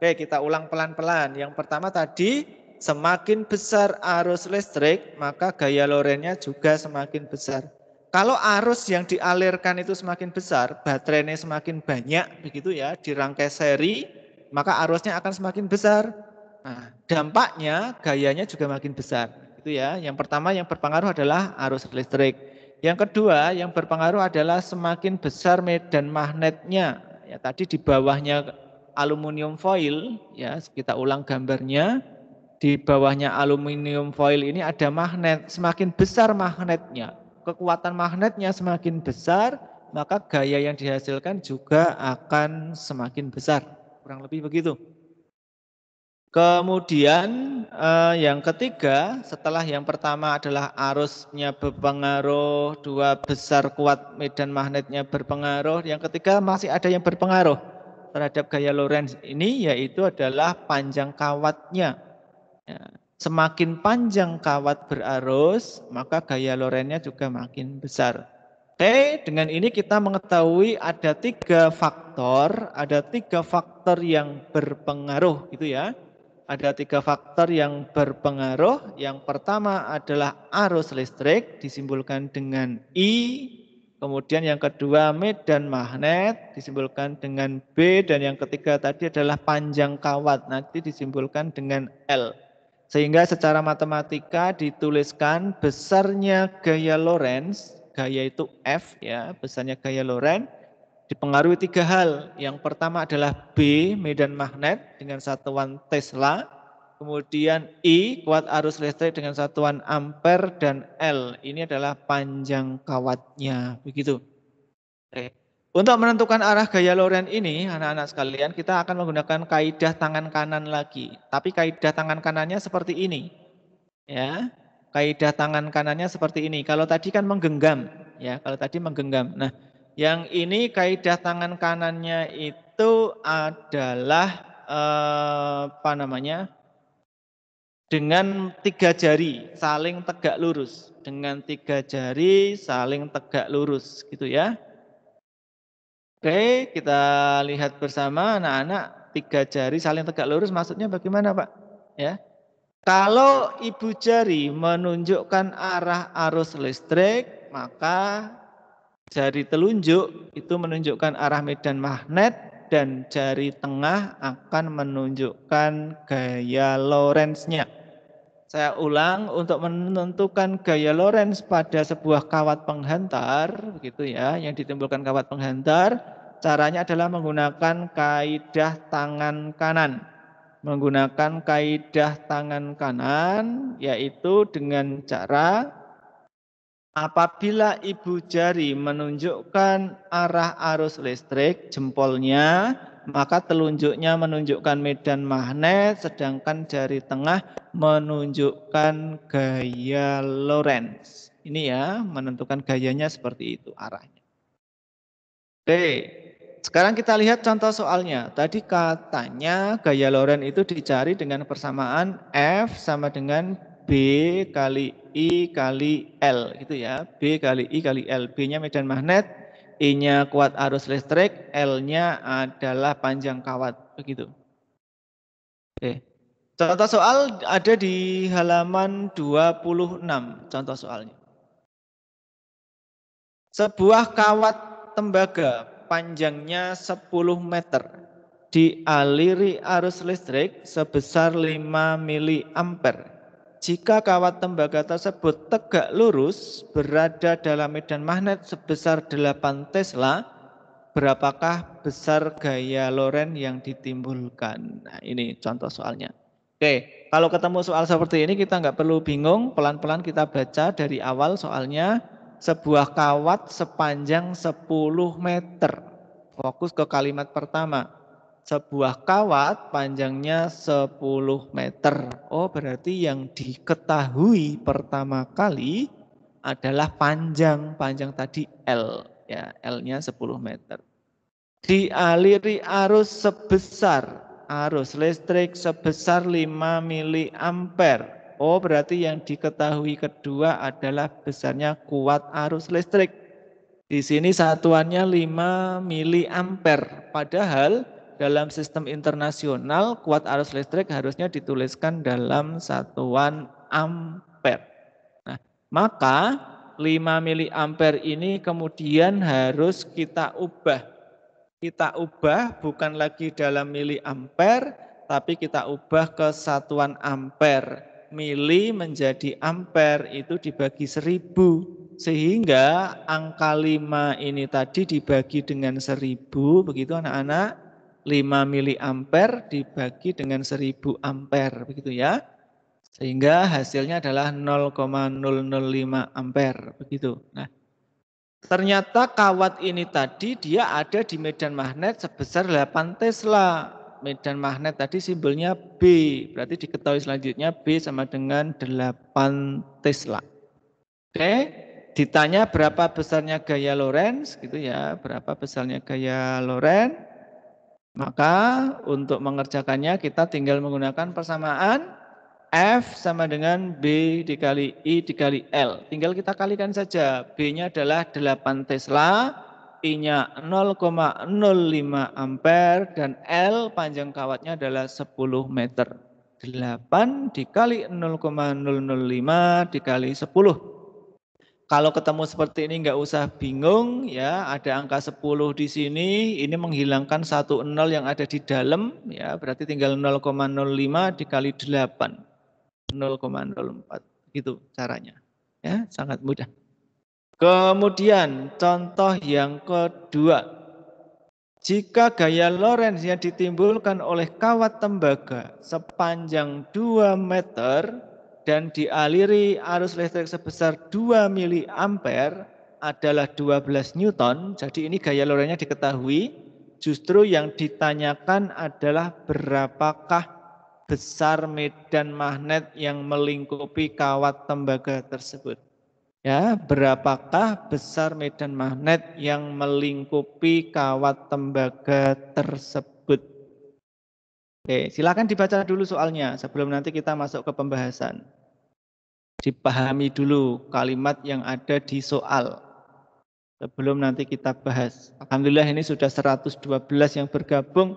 Oke, kita ulang pelan-pelan. Yang pertama tadi, semakin besar arus listrik, maka gaya lorennya juga semakin besar. Kalau arus yang dialirkan itu semakin besar, baterainya semakin banyak, begitu ya, dirangkai seri, maka arusnya akan semakin besar. Nah, dampaknya gayanya juga makin besar, gitu ya. Yang pertama yang berpengaruh adalah arus listrik. Yang kedua yang berpengaruh adalah semakin besar medan magnetnya. Ya, tadi di bawahnya aluminium foil, ya kita ulang gambarnya di bawahnya aluminium foil ini ada magnet. Semakin besar magnetnya, kekuatan magnetnya semakin besar, maka gaya yang dihasilkan juga akan semakin besar. Kurang lebih begitu. Kemudian eh, yang ketiga, setelah yang pertama adalah arusnya berpengaruh, dua besar kuat medan magnetnya berpengaruh, yang ketiga masih ada yang berpengaruh terhadap gaya Lorentz ini yaitu adalah panjang kawatnya. Ya, Semakin panjang kawat berarus, maka gaya lorennya juga makin besar. Oke, dengan ini kita mengetahui ada tiga faktor, ada tiga faktor yang berpengaruh gitu ya. Ada tiga faktor yang berpengaruh. Yang pertama adalah arus listrik disimpulkan dengan I, Kemudian yang kedua medan magnet disimpulkan dengan B dan yang ketiga tadi adalah panjang kawat nanti disimpulkan dengan L. Sehingga secara matematika dituliskan besarnya gaya Lorentz, gaya itu F ya, besarnya gaya Lorentz dipengaruhi tiga hal. Yang pertama adalah B, medan magnet dengan satuan Tesla, kemudian I, kuat arus listrik dengan satuan ampere dan L. Ini adalah panjang kawatnya, begitu. Oke. Untuk menentukan arah gaya loren ini, anak-anak sekalian, kita akan menggunakan kaidah tangan kanan lagi. Tapi kaidah tangan kanannya seperti ini. Ya, kaidah tangan kanannya seperti ini. Kalau tadi kan menggenggam, ya, kalau tadi menggenggam. Nah, yang ini kaidah tangan kanannya itu adalah eh, apa namanya? dengan tiga jari saling tegak lurus, dengan tiga jari saling tegak lurus gitu ya. Oke, kita lihat bersama anak-anak tiga jari saling tegak lurus maksudnya bagaimana Pak? Ya. Kalau ibu jari menunjukkan arah arus listrik, maka jari telunjuk itu menunjukkan arah medan magnet dan jari tengah akan menunjukkan gaya Lorentz-nya. Saya ulang untuk menentukan gaya Lorentz pada sebuah kawat penghantar, gitu ya, yang ditimbulkan kawat penghantar, caranya adalah menggunakan kaidah tangan kanan. Menggunakan kaidah tangan kanan yaitu dengan cara apabila ibu jari menunjukkan arah arus listrik jempolnya maka telunjuknya menunjukkan medan magnet, sedangkan jari tengah menunjukkan gaya Lorentz. Ini ya, menentukan gayanya seperti itu arahnya. Oke, sekarang kita lihat contoh soalnya. Tadi katanya gaya Lorentz itu dicari dengan persamaan F sama dengan B kali I kali L gitu ya. B kali I kali L. B-nya medan magnet, E-nya kuat arus listrik, L-nya adalah panjang kawat, begitu. Oke. Contoh soal ada di halaman 26, contoh soalnya. Sebuah kawat tembaga panjangnya 10 meter dialiri arus listrik sebesar 5 mili ampere jika kawat tembaga tersebut tegak lurus berada dalam medan magnet sebesar 8 Tesla, berapakah besar gaya Loren yang ditimbulkan? Nah, ini contoh soalnya. Oke, kalau ketemu soal seperti ini kita nggak perlu bingung, pelan-pelan kita baca dari awal soalnya sebuah kawat sepanjang 10 meter. Fokus ke kalimat pertama sebuah kawat panjangnya 10 meter. Oh, berarti yang diketahui pertama kali adalah panjang, panjang tadi L. Ya, L-nya 10 meter. Dialiri arus sebesar, arus listrik sebesar 5 mili ampere. Oh, berarti yang diketahui kedua adalah besarnya kuat arus listrik. Di sini satuannya 5 mili ampere. Padahal dalam sistem internasional kuat arus listrik harusnya dituliskan dalam satuan ampere. Nah, maka 5 mili ampere ini kemudian harus kita ubah. Kita ubah bukan lagi dalam mili ampere, tapi kita ubah ke satuan ampere. Mili menjadi ampere itu dibagi seribu. Sehingga angka 5 ini tadi dibagi dengan seribu, begitu anak-anak 5 mili ampere dibagi dengan 1000 ampere begitu ya. Sehingga hasilnya adalah 0,005 ampere begitu. Nah, ternyata kawat ini tadi dia ada di medan magnet sebesar 8 Tesla. Medan magnet tadi simbolnya B, berarti diketahui selanjutnya B sama dengan 8 Tesla. Oke, ditanya berapa besarnya gaya Lorentz gitu ya, berapa besarnya gaya Lorentz maka untuk mengerjakannya kita tinggal menggunakan persamaan F sama dengan B dikali I dikali L. Tinggal kita kalikan saja. B-nya adalah 8 Tesla, I-nya 0,05 ampere, dan L panjang kawatnya adalah 10 meter. 8 dikali 0,005 dikali 10. Kalau ketemu seperti ini nggak usah bingung ya, ada angka 10 di sini, ini menghilangkan satu nol yang ada di dalam ya, berarti tinggal 0,05 dikali 8. 0,04 gitu caranya. Ya, sangat mudah. Kemudian contoh yang kedua. Jika gaya Lorentz yang ditimbulkan oleh kawat tembaga sepanjang 2 meter dan dialiri arus listrik sebesar 2 mili ampere adalah 12 newton. Jadi ini gaya lorenya diketahui. Justru yang ditanyakan adalah berapakah besar medan magnet yang melingkupi kawat tembaga tersebut. Ya, berapakah besar medan magnet yang melingkupi kawat tembaga tersebut? Oke, silakan dibaca dulu soalnya sebelum nanti kita masuk ke pembahasan dipahami dulu kalimat yang ada di soal sebelum nanti kita bahas. Alhamdulillah ini sudah 112 yang bergabung.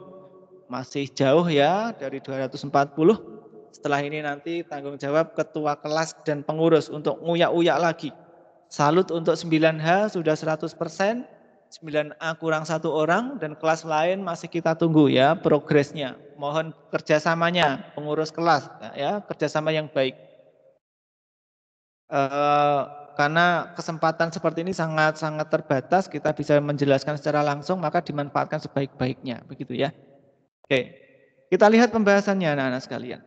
Masih jauh ya dari 240. Setelah ini nanti tanggung jawab ketua kelas dan pengurus untuk nguyak-uyak lagi. Salut untuk 9H sudah 100 persen. 9A kurang satu orang dan kelas lain masih kita tunggu ya progresnya. Mohon kerjasamanya pengurus kelas ya kerjasama yang baik. Eh, karena kesempatan seperti ini sangat-sangat terbatas, kita bisa menjelaskan secara langsung, maka dimanfaatkan sebaik-baiknya, begitu ya. Oke, kita lihat pembahasannya anak-anak sekalian.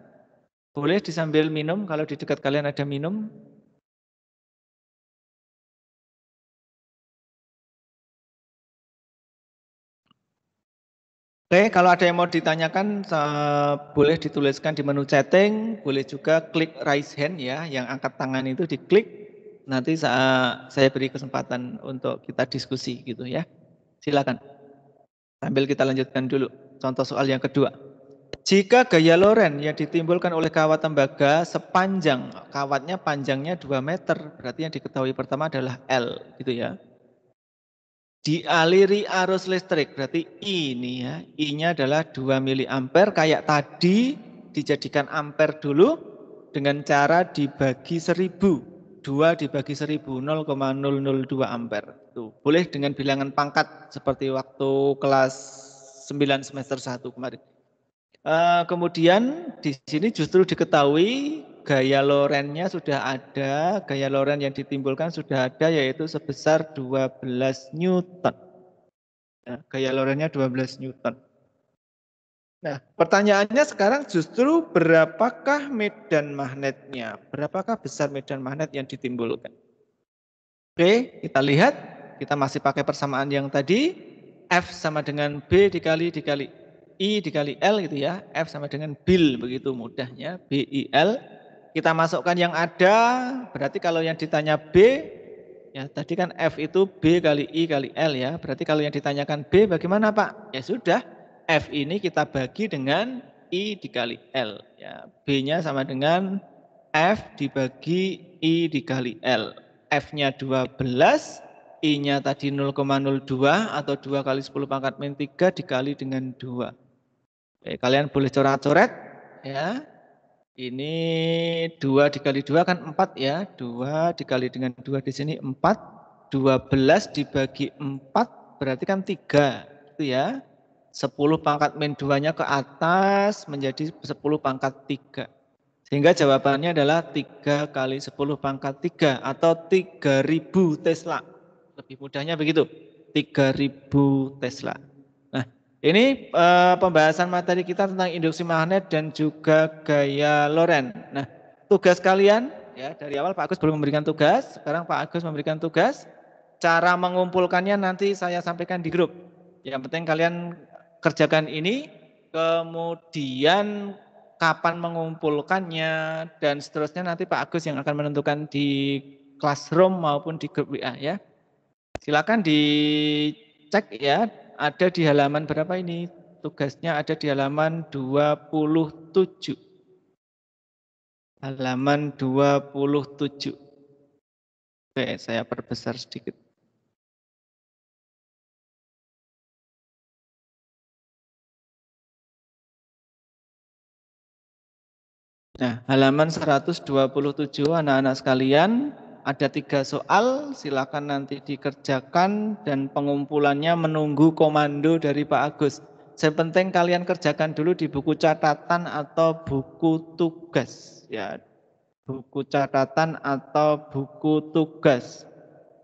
Boleh disambil minum, kalau di dekat kalian ada minum, Oke, kalau ada yang mau ditanyakan uh, boleh dituliskan di menu chatting, boleh juga klik raise hand ya, yang angkat tangan itu diklik. Nanti saya, saya beri kesempatan untuk kita diskusi gitu ya. Silakan. Sambil kita lanjutkan dulu contoh soal yang kedua. Jika gaya loren yang ditimbulkan oleh kawat tembaga sepanjang, kawatnya panjangnya 2 meter, berarti yang diketahui pertama adalah L gitu ya dialiri arus listrik. Berarti ini ya, I-nya adalah 2 mili ampere kayak tadi dijadikan ampere dulu dengan cara dibagi 1000. 2 dibagi 1000 0,002 ampere. Tuh, boleh dengan bilangan pangkat seperti waktu kelas 9 semester 1 kemarin. Uh, kemudian di sini justru diketahui gaya Lorennya sudah ada, gaya Loren yang ditimbulkan sudah ada yaitu sebesar 12 Newton. Nah, gaya Lorennya 12 Newton. Nah, pertanyaannya sekarang justru berapakah medan magnetnya? Berapakah besar medan magnet yang ditimbulkan? Oke, kita lihat. Kita masih pakai persamaan yang tadi. F sama dengan B dikali dikali I dikali L gitu ya. F sama dengan bil begitu mudahnya. B, I, L kita masukkan yang ada, berarti kalau yang ditanya B, ya tadi kan F itu B kali I kali L ya. Berarti kalau yang ditanyakan B bagaimana Pak? Ya sudah, F ini kita bagi dengan I dikali L. Ya, B-nya sama dengan F dibagi I dikali L. F-nya 12, I-nya tadi 0,02 atau 2 kali 10 pangkat min 3 dikali dengan 2. Oke, kalian boleh coret-coret ya. Ini dua dikali dua kan empat ya. Dua dikali dengan dua di sini empat. Dua belas dibagi empat berarti kan tiga. Itu ya. Sepuluh pangkat min duanya ke atas menjadi sepuluh pangkat tiga. Sehingga jawabannya adalah tiga kali sepuluh pangkat tiga atau tiga ribu Tesla. Lebih mudahnya begitu. Tiga ribu Tesla. Ini e, pembahasan materi kita tentang induksi magnet dan juga gaya Lorentz. Nah, tugas kalian ya dari awal Pak Agus belum memberikan tugas, sekarang Pak Agus memberikan tugas. Cara mengumpulkannya nanti saya sampaikan di grup. Yang penting kalian kerjakan ini, kemudian kapan mengumpulkannya dan seterusnya nanti Pak Agus yang akan menentukan di classroom maupun di grup WA ya. Silakan dicek ya ada di halaman berapa ini? Tugasnya ada di halaman 27. Halaman 27. Oke, saya perbesar sedikit. Nah, halaman 127 anak-anak sekalian, ada tiga soal, silakan nanti dikerjakan dan pengumpulannya menunggu komando dari Pak Agus. Saya penting kalian kerjakan dulu di buku catatan atau buku tugas. Ya, buku catatan atau buku tugas.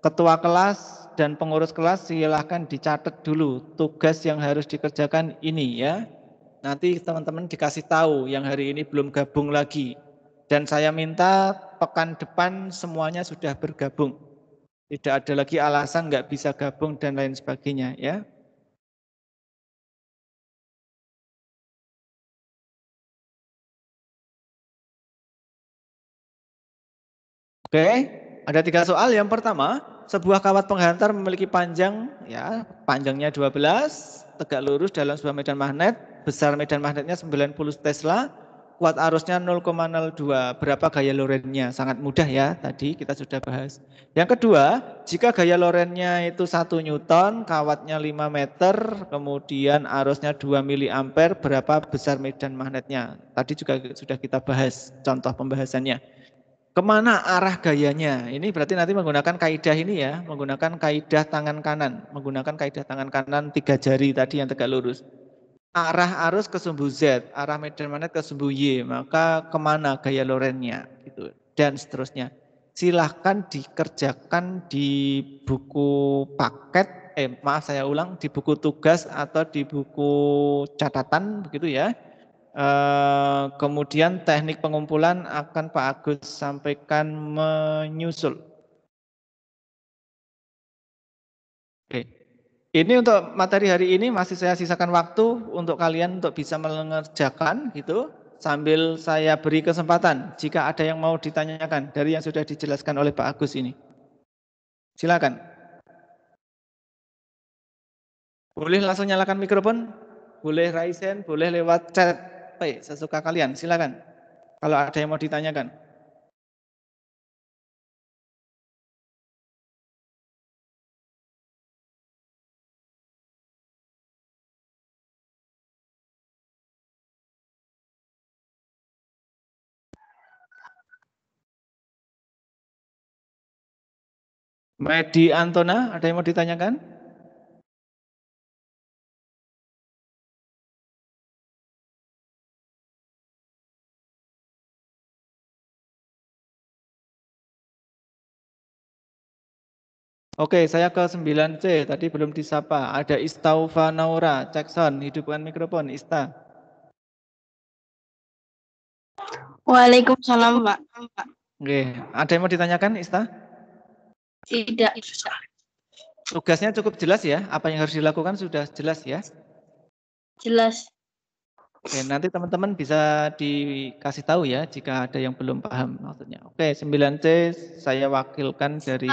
Ketua kelas dan pengurus kelas silahkan dicatat dulu tugas yang harus dikerjakan ini ya. Nanti teman-teman dikasih tahu yang hari ini belum gabung lagi dan saya minta pekan depan semuanya sudah bergabung. Tidak ada lagi alasan nggak bisa gabung dan lain sebagainya ya. Oke, ada tiga soal. Yang pertama, sebuah kawat penghantar memiliki panjang, ya, panjangnya 12, tegak lurus dalam sebuah medan magnet, besar medan magnetnya 90 Tesla, kuat arusnya 0,02. Berapa gaya lorennya Sangat mudah ya, tadi kita sudah bahas. Yang kedua, jika gaya lorennya itu 1 Newton, kawatnya 5 meter, kemudian arusnya 2 miliampere, berapa besar medan magnetnya? Tadi juga sudah kita bahas contoh pembahasannya. Kemana arah gayanya? Ini berarti nanti menggunakan kaidah ini ya, menggunakan kaidah tangan kanan, menggunakan kaidah tangan kanan tiga jari tadi yang tegak lurus arah arus ke sumbu Z, arah medan magnet ke sumbu Y, maka kemana gaya Lorentnya gitu dan seterusnya. Silahkan dikerjakan di buku paket, eh maaf saya ulang, di buku tugas atau di buku catatan begitu ya. E, kemudian teknik pengumpulan akan Pak Agus sampaikan menyusul. Oke. Okay. Ini untuk materi hari ini masih saya sisakan waktu untuk kalian untuk bisa mengerjakan gitu sambil saya beri kesempatan jika ada yang mau ditanyakan dari yang sudah dijelaskan oleh Pak Agus ini. Silakan. Boleh langsung nyalakan mikrofon, boleh raisen, boleh lewat chat, baik sesuka kalian. Silakan. Kalau ada yang mau ditanyakan. Medi Antona, ada yang mau ditanyakan? Oke, saya ke 9C. Tadi belum disapa. Ada Istaufa Naura. Cek sound. Hidupkan mikrofon, Ista. Waalaikumsalam, Pak. Oke, ada yang mau ditanyakan, Ista? Tidak. Tugasnya cukup jelas ya? Apa yang harus dilakukan sudah jelas ya? Jelas. Oke, nanti teman-teman bisa dikasih tahu ya jika ada yang belum paham maksudnya. Oke, 9C saya wakilkan dari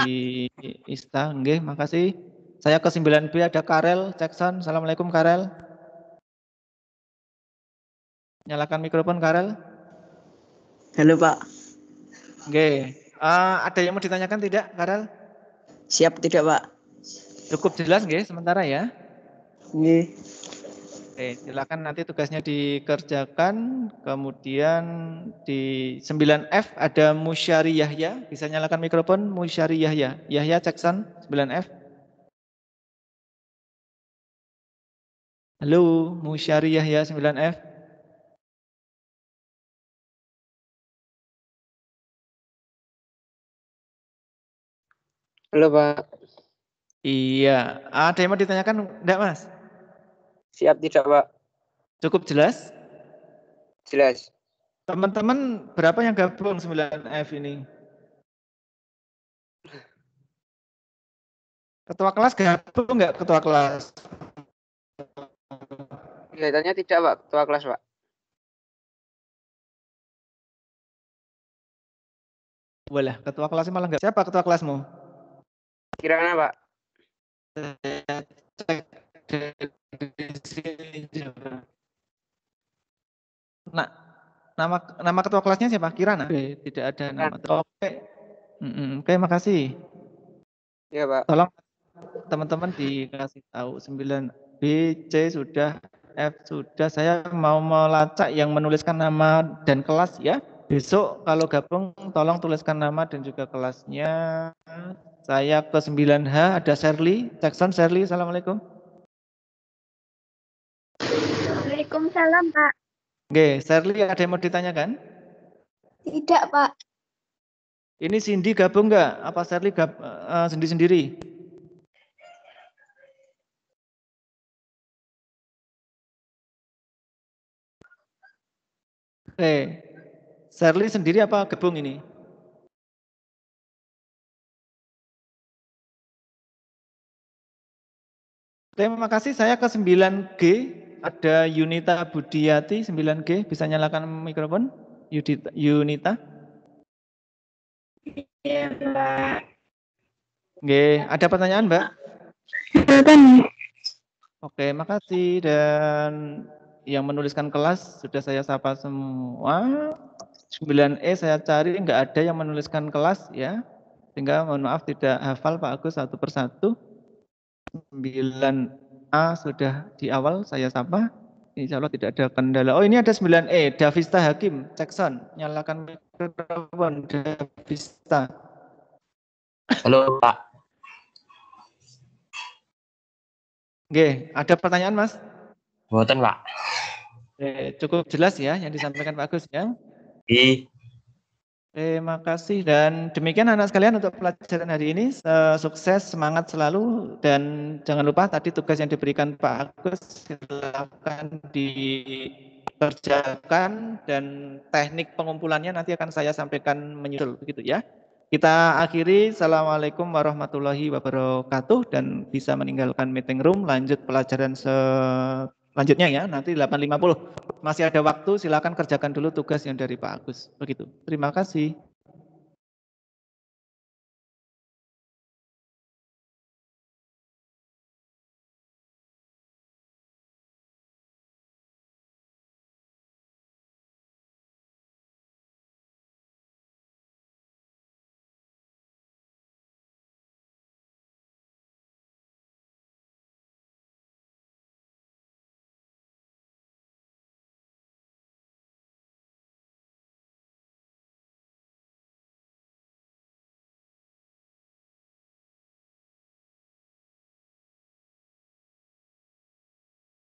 Ista. Oke, makasih. Saya ke 9B ada Karel, Jackson. Assalamualaikum Karel. Nyalakan mikrofon Karel. Halo Pak. Oke, uh, eh, ada yang mau ditanyakan tidak Karel? Siap tidak, Pak? Cukup jelas nggih sementara ya? Nggih. Oke, silakan nanti tugasnya dikerjakan. Kemudian di 9F ada Musyari Yahya. Bisa nyalakan mikrofon Musyari Yahya. Yahya Ceksan 9F. Halo, Musyari Yahya 9F. Halo Pak. Iya, ada yang mau ditanyakan enggak Mas? Siap tidak Pak. Cukup jelas? Jelas. Teman-teman berapa yang gabung 9F ini? Ketua kelas gabung enggak ketua kelas? Kelihatannya tidak Pak, ketua kelas Pak. Boleh. ketua kelasnya malah nggak. Siapa ketua kelasmu? Kira apa? Nah, nama nama ketua kelasnya siapa? Kirana. Oke, tidak ada nama. Oke. Mm -mm. Oke, makasih. Iya, Pak. Tolong teman-teman dikasih tahu 9B C sudah F sudah saya mau melacak yang menuliskan nama dan kelas ya. Besok kalau gabung tolong tuliskan nama dan juga kelasnya. Saya ke 9H ada Sherly Jackson Sherly Assalamualaikum. Waalaikumsalam Pak. Oke, Sherly ada yang mau ditanyakan? Tidak Pak. Ini Cindy gabung nggak? Apa Sherly gab, uh, eh, sendiri-sendiri? Oke, Sherly sendiri apa Gebung ini? Terima kasih, saya ke 9G. Ada Yunita Budiyati 9G. Bisa nyalakan mikrofon, Yunita? Iya, Mbak. Oke, ada pertanyaan, Mbak? nih. Oke, makasih. Dan yang menuliskan kelas sudah saya sapa semua. 9E saya cari nggak ada yang menuliskan kelas ya. Sehingga mohon maaf tidak hafal Pak Agus satu persatu. 9A sudah di awal saya sapa. Insya Allah tidak ada kendala. Oh ini ada 9E, Davista Hakim, Jackson. Nyalakan mikrofon, Davista. Halo Pak. Oke, ada pertanyaan Mas? Buatan Pak. Oke, eh, cukup jelas ya yang disampaikan Pak Agus ya. Terima kasih dan demikian anak sekalian untuk pelajaran hari ini. Sukses, semangat selalu dan jangan lupa tadi tugas yang diberikan Pak Agus silakan dikerjakan dan teknik pengumpulannya nanti akan saya sampaikan menyusul begitu ya. Kita akhiri. Assalamualaikum warahmatullahi wabarakatuh dan bisa meninggalkan meeting room lanjut pelajaran se lanjutnya ya nanti 8.50. Masih ada waktu silakan kerjakan dulu tugas yang dari Pak Agus. Begitu. Terima kasih.